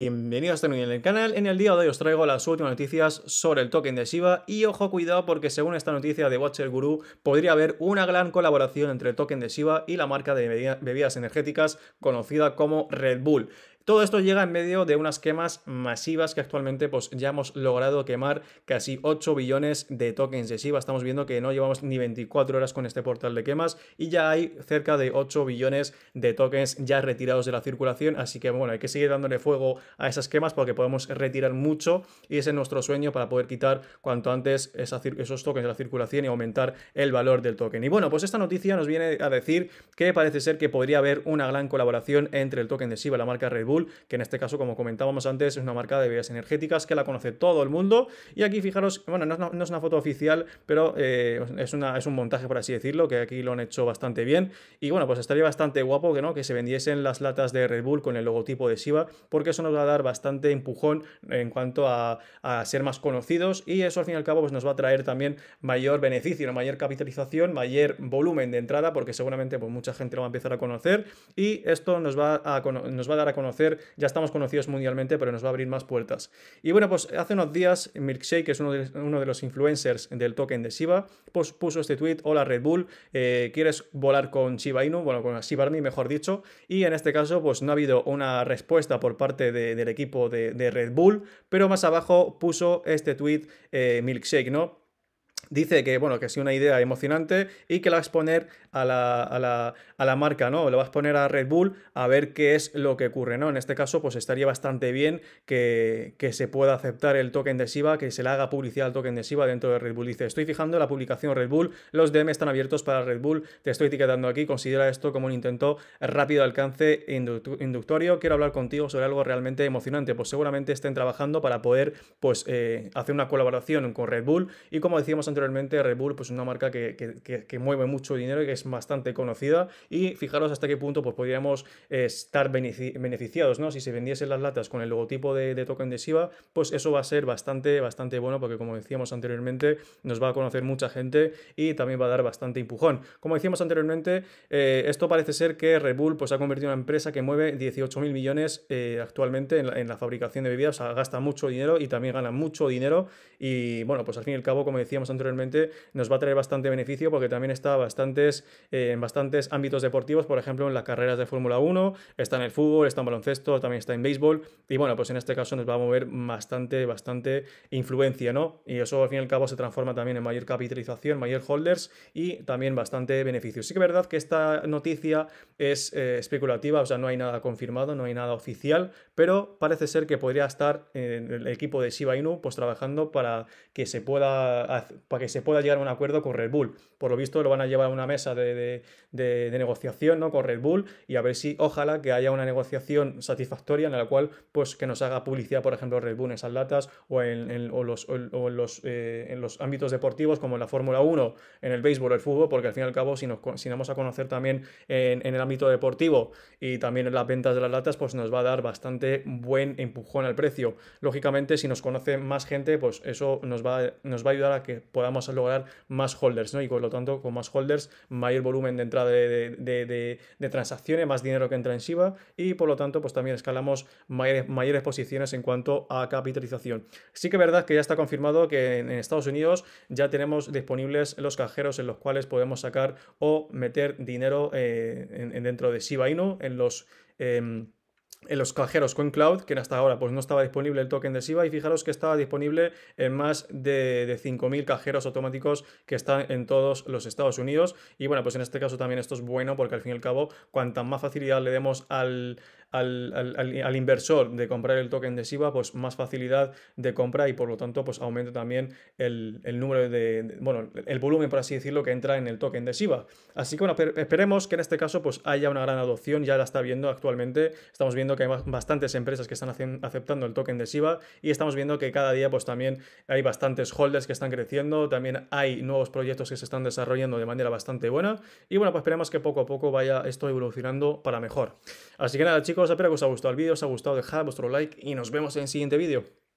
Bienvenidos también en el canal, en el día de hoy os traigo las últimas noticias sobre el token de Shiba y ojo cuidado porque según esta noticia de Watcher Guru podría haber una gran colaboración entre el token de Shiba y la marca de bebidas energéticas conocida como Red Bull. Todo esto llega en medio de unas quemas masivas que actualmente pues, ya hemos logrado quemar casi 8 billones de tokens de SIBA. Estamos viendo que no llevamos ni 24 horas con este portal de quemas y ya hay cerca de 8 billones de tokens ya retirados de la circulación. Así que bueno, hay que seguir dándole fuego a esas quemas porque podemos retirar mucho y ese es nuestro sueño para poder quitar cuanto antes esos tokens de la circulación y aumentar el valor del token. Y bueno, pues esta noticia nos viene a decir que parece ser que podría haber una gran colaboración entre el token de SIBA la marca Red Bull que en este caso, como comentábamos antes, es una marca de bebidas energéticas que la conoce todo el mundo. Y aquí fijaros, bueno, no es una, foto oficial, pero eh, es, una, es un montaje, por así decirlo, que aquí lo han hecho bastante bien. Y bueno, pues estaría bastante guapo que, ¿no? que se vendiesen las latas de Red Bull con el logotipo de Shiva, porque eso nos va a dar bastante empujón en cuanto a, ser más conocidos y eso al fin y al cabo pues, nos va a traer también mayor beneficio, mayor capitalización, mayor volumen de entrada, porque seguramente pues, mucha gente lo va a empezar a conocer y esto nos va a, nos va a dar a conocer ya estamos conocidos mundialmente, pero nos va a abrir más puertas. Y bueno, pues hace unos días Milkshake, que es uno de, uno de los influencers del token de Shiba, pues puso este tweet, hola Red Bull, eh, ¿quieres volar con Shiba Inu? Bueno, con Shiba Army, mejor dicho. Y en este caso, pues no ha habido una respuesta por parte del equipo de, Red Bull, pero más abajo puso este tweet eh, Milkshake, ¿no? Dice que, bueno, que es una idea emocionante y que la a exponer a la, marca, ¿no? Lo vas a poner a Red Bull a ver qué es lo que ocurre, ¿no? En este caso, pues estaría bastante bien que, que se pueda aceptar el token de SIVA, que se le haga publicidad al token de SIVA dentro de Red Bull. Dice, estoy fijando la publicación Red Bull, los DM están abiertos para Red Bull, te estoy etiquetando aquí, considera esto como un intento rápido de alcance inductorio, quiero hablar contigo sobre algo realmente emocionante, pues seguramente estén trabajando para poder, pues, eh, hacer una colaboración con Red Bull y como decíamos anteriormente, Red Bull, pues es una marca que, que mueve mucho dinero y que es bastante conocida y fijaros hasta qué punto pues, podríamos estar beneficiados, ¿no? Si se vendiesen las latas con el logotipo de, de token pues eso va a ser bastante, bastante bueno porque como decíamos anteriormente, nos va a conocer mucha gente y también va a dar bastante empujón. Como decíamos anteriormente, eh, esto parece ser que Red Bull pues, ha convertido en una empresa que mueve 18.000 millones eh, actualmente en la, fabricación de bebidas, o sea, gasta mucho dinero y también gana mucho dinero y bueno, pues al fin y al cabo, como decíamos anteriormente, nos va a traer bastante beneficio porque también está bastantes eh, en bastantes ámbitos deportivos, por ejemplo, en las carreras de Fórmula 1, está en el fútbol, está en baloncesto, también está en béisbol, y bueno, pues en este caso nos va a mover bastante, bastante influencia, ¿no? Y eso al fin y al cabo se transforma también en mayor capitalización, mayor holders y también bastante beneficio. Sí que es verdad que esta noticia es eh, especulativa, o sea, no hay nada confirmado, no hay nada oficial, pero parece ser que podría estar en el equipo de Shiba Inu pues trabajando para que se pueda, para que se pueda llegar a un acuerdo con Red Bull. Por lo visto lo van a llevar a una mesa de, negociación ¿no? con Red Bull y a ver si ojalá que haya una negociación satisfactoria en la cual pues que nos haga publicidad, por ejemplo, Red Bull en esas latas o en, los, eh, en, los, ámbitos deportivos como en la Fórmula 1, en el béisbol, o el fútbol, porque al fin y al cabo si nos, si vamos a conocer también en, el ámbito deportivo y también en las ventas de las latas, pues nos va a dar bastante buen empujón al precio. Lógicamente, si nos conoce más gente, pues eso nos va, nos va a ayudar a que podamos lograr más holders, ¿no? Y por lo tanto, con más holders, más mayor volumen de entrada de, transacciones, más dinero que entra en Shiba y por lo tanto pues también escalamos mayores, posiciones en cuanto a capitalización. Sí que es verdad que ya está confirmado que en, Estados Unidos ya tenemos disponibles los cajeros en los cuales podemos sacar o meter dinero eh, dentro de Shiba no en los... Em, en los cajeros CoinCloud, que hasta ahora pues, no estaba disponible el token de SIBA, y fijaros que estaba disponible en más de, de 5.000 cajeros automáticos que están en todos los Estados Unidos. Y bueno, pues en este caso también esto es bueno porque al fin y al cabo, cuanta más facilidad le demos al, al, inversor de comprar el token de SIBA, pues más facilidad de compra y por lo tanto pues aumenta también el, número de, bueno, el volumen, por así decirlo, que entra en el token de SIBA. Así que bueno, esperemos que en este caso pues haya una gran adopción, ya la está viendo actualmente, estamos viendo que hay bastantes empresas que están aceptando el token de SIBA y estamos viendo que cada día pues también hay bastantes holders que están creciendo, también hay nuevos proyectos que se están desarrollando de manera bastante buena y bueno, pues esperemos que poco a poco vaya esto evolucionando para mejor. Así que nada chicos, espero que os haya gustado el vídeo, os ha gustado, dejad vuestro like y nos vemos en el siguiente vídeo.